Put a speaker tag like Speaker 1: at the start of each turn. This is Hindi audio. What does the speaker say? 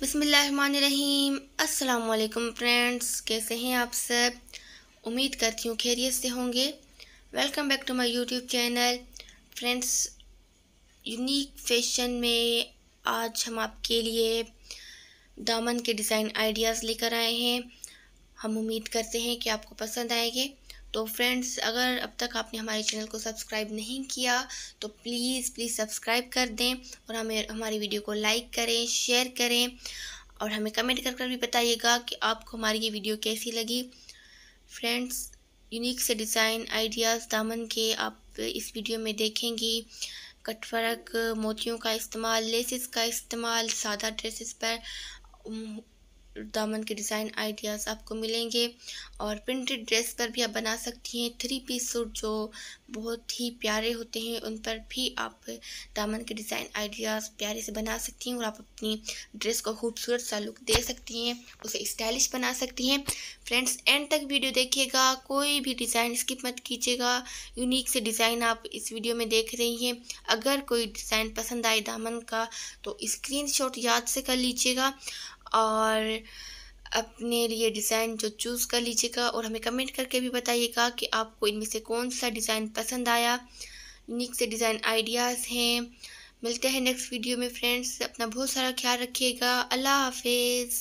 Speaker 1: बिसमीम अल्लाम फ्रेंड्स कैसे हैं आप सब उम्मीद करती हूँ खैरियत से होंगे welcome back to my YouTube channel friends unique fashion में आज हम आपके लिए दामन के डिज़ाइन आइडियाज़ लेकर आए हैं हम उम्मीद करते हैं कि आपको पसंद आएंगे तो फ्रेंड्स अगर अब तक आपने हमारे चैनल को सब्सक्राइब नहीं किया तो प्लीज़ प्लीज़ सब्सक्राइब कर दें और हमें हमारी वीडियो को लाइक करें शेयर करें और हमें कमेंट कर कर भी बताइएगा कि आपको हमारी ये वीडियो कैसी लगी फ्रेंड्स यूनिक से डिज़ाइन आइडियाज़ दामन के आप इस वीडियो में देखेंगी कटफरक मोतियों का इस्तेमाल लेसिस का इस्तेमाल सादा ड्रेसेस पर दामन के डिज़ाइन आइडियाज़ आपको मिलेंगे और प्रिंटेड ड्रेस पर भी आप बना सकती हैं थ्री पीस सूट जो बहुत ही प्यारे होते हैं उन पर भी आप दामन के डिज़ाइन आइडियाज़ प्यारे से बना सकती हैं और आप अपनी ड्रेस को खूबसूरत सा लुक दे सकती हैं उसे स्टाइलिश बना सकती हैं फ्रेंड्स एंड तक वीडियो देखिएगा कोई भी डिज़ाइन स्किप मत कीजिएगा यूनिक से डिज़ाइन आप इस वीडियो में देख रही हैं अगर कोई डिज़ाइन पसंद आए दामन का तो स्क्रीन याद से कर लीजिएगा और अपने लिए डिज़ाइन जो चूज़ कर लीजिएगा और हमें कमेंट करके भी बताइएगा कि आपको इनमें से कौन सा डिज़ाइन पसंद आया यूनिक से डिज़ाइन आइडियाज़ हैं मिलते हैं नेक्स्ट वीडियो में फ्रेंड्स अपना बहुत सारा ख्याल रखिएगा अल्लाह हाफिज़